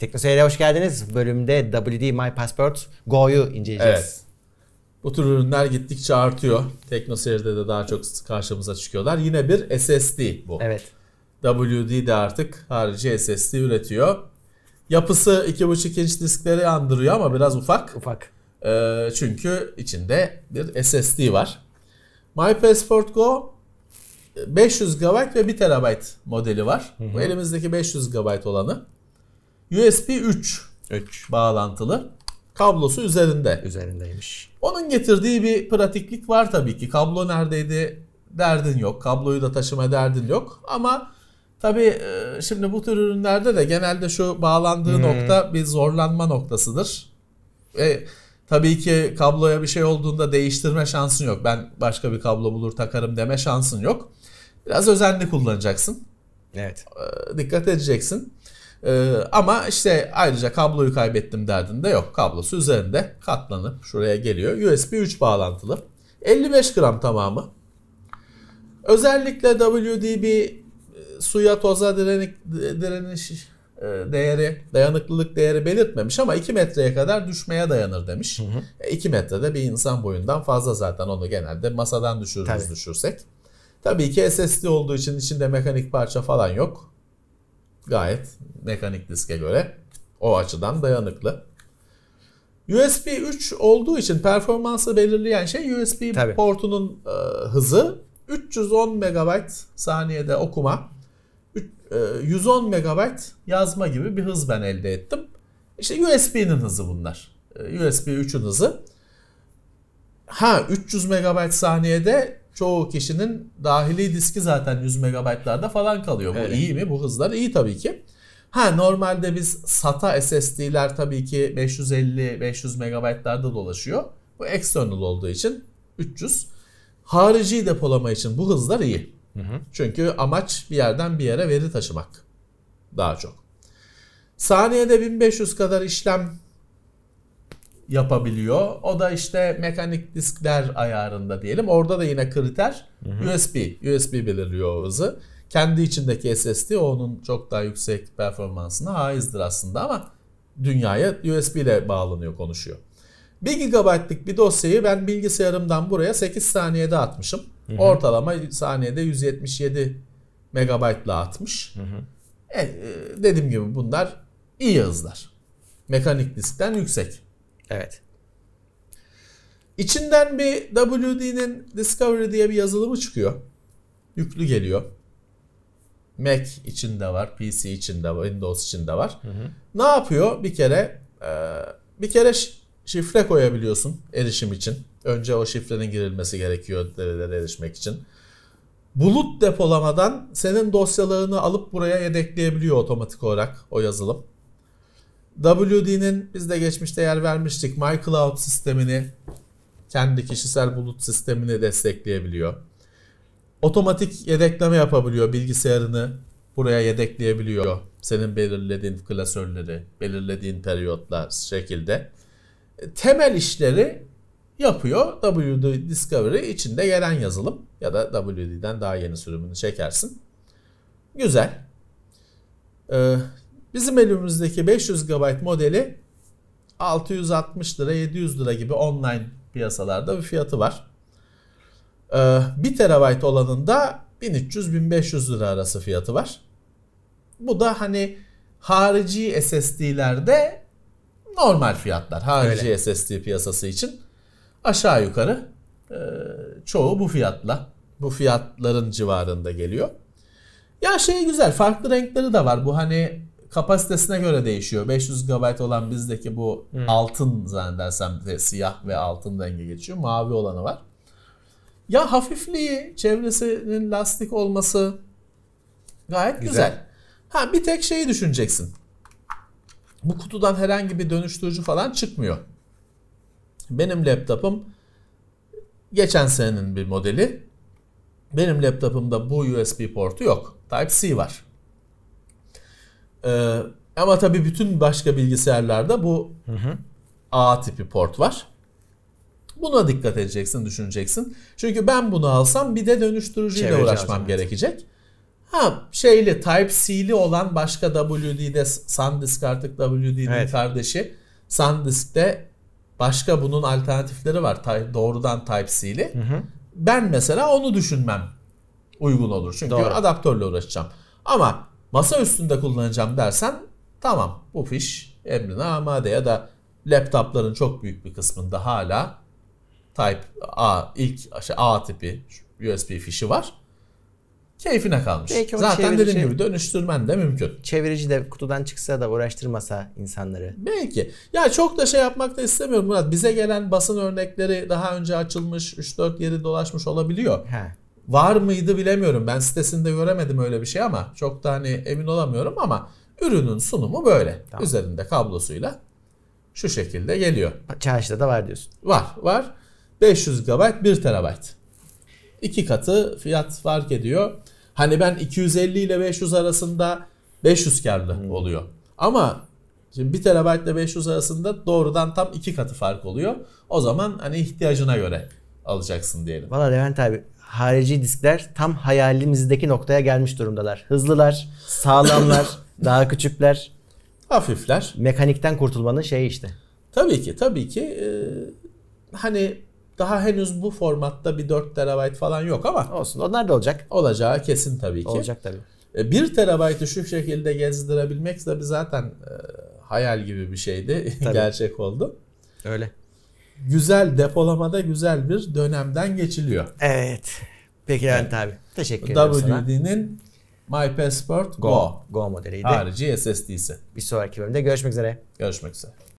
TeknoSeyir'e hoş geldiniz. Bölümde WD My Passport Go'yu inceleyeceğiz. Evet. Bu tür ürünler gittikçe artıyor. TeknoSeyir'de de daha çok karşımıza çıkıyorlar. Yine bir SSD bu. Evet. WD de artık harici SSD üretiyor. Yapısı 2.5 inç diskleri andırıyor ama biraz ufak. Ufak. E, çünkü içinde bir SSD var. My Passport Go 500 GB ve 1 TB modeli var. Hı hı. Bu elimizdeki 500 GB olanı. USB 3, 3. bağlantılı kablosu üzerinde. Üzerindeymiş. Onun getirdiği bir pratiklik var tabii ki. Kablo neredeydi derdin yok. Kabloyu da taşıma derdin yok. Ama tabii e, şimdi bu tür ürünlerde de genelde şu bağlandığı hmm. nokta bir zorlanma noktasıdır. Ve tabii ki kabloya bir şey olduğunda değiştirme şansın yok. Ben başka bir kablo bulur takarım deme şansın yok. Biraz özenli kullanacaksın. Evet. E, dikkat edeceksin. Ee, ama işte ayrıca kabloyu kaybettim derdinde yok. Kablosu üzerinde katlanıp şuraya geliyor. USB 3 bağlantılı. 55 gram tamamı. Özellikle WDB e, suya toza direnik, e, direniş e, değeri, dayanıklılık değeri belirtmemiş ama 2 metreye kadar düşmeye dayanır demiş. Hı hı. 2 metrede bir insan boyundan fazla zaten onu genelde masadan düşürürüz Tabii. düşürsek. Tabii ki SSD olduğu için içinde mekanik parça falan yok. Gayet mekanik diske göre o açıdan dayanıklı. USB 3 olduğu için performansı belirleyen şey USB Tabii. portunun e, hızı 310 MB saniyede okuma, 110 e, MB yazma gibi bir hız ben elde ettim. İşte USB'nin hızı bunlar. E, USB 3'ün hızı. Ha 300 MB saniyede çoğu kişinin dahili diski zaten 100 megabaytlarda falan kalıyor. Bu evet. iyi mi? Bu hızlar iyi tabii ki. Ha normalde biz SATA SSD'ler tabii ki 550-500 megabaytlarda dolaşıyor. Bu external olduğu için 300. Harici depolama için bu hızlar iyi. Hı hı. Çünkü amaç bir yerden bir yere veri taşımak. Daha çok. Saniyede 1500 kadar işlem yapabiliyor. O da işte mekanik diskler ayarında diyelim. Orada da yine kriter hı hı. USB. USB belirliyor o hızı. Kendi içindeki SSD onun çok daha yüksek performansına haizdir aslında ama dünyaya USB ile bağlanıyor, konuşuyor. 1 GB'lık bir dosyayı ben bilgisayarımdan buraya 8 saniyede atmışım. Hı hı. Ortalama saniyede 177 megabaytla atmış. Hı hı. E, e, dediğim gibi bunlar iyi hızlar. Mekanik diskten yüksek. Evet. İçinden bir WD'nin Discovery diye bir yazılımı çıkıyor. Yüklü geliyor. Mac için de var, PC içinde var, Windows için de var. Hı hı. Ne yapıyor? Bir kere e, bir kere şifre koyabiliyorsun erişim için. Önce o şifrenin girilmesi gerekiyor verilere erişmek için. Bulut depolamadan senin dosyalarını alıp buraya yedekleyebiliyor otomatik olarak o yazılım. WD'nin biz de geçmişte yer vermiştik MyCloud sistemini kendi kişisel bulut sistemini destekleyebiliyor. Otomatik yedekleme yapabiliyor bilgisayarını buraya yedekleyebiliyor. Senin belirlediğin klasörleri, belirlediğin periyotlar şekilde. E, temel işleri yapıyor WD Discovery içinde gelen yazılım ya da WD'den daha yeni sürümünü çekersin. Güzel. E, Bizim elimizdeki 500 GB modeli 660 lira 700 lira gibi online piyasalarda bir fiyatı var. 1 TB olanında 1300-1500 lira arası fiyatı var. Bu da hani harici SSD'lerde normal fiyatlar. Harici Öyle. SSD piyasası için aşağı yukarı e, çoğu bu fiyatla. Bu fiyatların civarında geliyor. Ya şey güzel farklı renkleri de var. Bu hani kapasitesine göre değişiyor. 500 GB olan bizdeki bu hmm. altın zannedersem de siyah ve altın rengi geçiyor. Mavi olanı var. Ya hafifliği, çevresinin lastik olması gayet güzel. güzel. Ha bir tek şeyi düşüneceksin. Bu kutudan herhangi bir dönüştürücü falan çıkmıyor. Benim laptopum geçen senenin bir modeli. Benim laptopumda bu USB portu yok. Type-C var. Ee, ama tabii bütün başka bilgisayarlarda bu hı hı. A tipi port var. Buna dikkat edeceksin, düşüneceksin. Çünkü ben bunu alsam bir de dönüştürücüyle uğraşmam evet. gerekecek. Ha şeyli Type-C'li olan başka WD'de SanDisk artık WD'nin evet. kardeşi. SanDisk'te başka bunun alternatifleri var. Doğrudan Type-C'li. Ben mesela onu düşünmem uygun olur. Çünkü Doğru. adaptörle uğraşacağım. Ama masa üstünde kullanacağım dersen tamam bu fiş emrine amade ya da laptopların çok büyük bir kısmında hala Type A ilk şey A tipi USB fişi var. Keyfine kalmış. Belki Zaten dediğim gibi dönüştürmen de mümkün. Çevirici de kutudan çıksa da uğraştırmasa insanları. Belki. Ya çok da şey yapmak da istemiyorum Murat. Bize gelen basın örnekleri daha önce açılmış 3-4 yeri dolaşmış olabiliyor. He var mıydı bilemiyorum. Ben sitesinde göremedim öyle bir şey ama çok da hani emin olamıyorum ama ürünün sunumu böyle. Tamam. Üzerinde kablosuyla şu şekilde geliyor. Çarşıda da var diyorsun. Var var. 500 GB 1 TB. İki katı fiyat fark ediyor. Hani ben 250 ile 500 arasında 500 karlı hmm. oluyor. Ama şimdi 1 TB ile 500 arasında doğrudan tam iki katı fark oluyor. O zaman hani ihtiyacına göre alacaksın diyelim. Valla Levent abi harici diskler tam hayalimizdeki noktaya gelmiş durumdalar. Hızlılar, sağlamlar, daha küçükler. Hafifler. Mekanikten kurtulmanın şeyi işte. Tabii ki tabii ki. Ee, hani daha henüz bu formatta bir 4 terabayt falan yok ama. Olsun onlar da olacak. Olacağı kesin tabii ki. Olacak tabii. 1 e, terabaytı şu şekilde gezdirebilmek de zaten e, hayal gibi bir şeydi. Gerçek oldu. Öyle güzel depolamada güzel bir dönemden geçiliyor. Evet. Peki Erhan evet. abi. Teşekkür ederim WD'nin My Passport Go. Go, Go modeliydi. Harici SSD'si. Bir sonraki bölümde görüşmek üzere. Görüşmek üzere.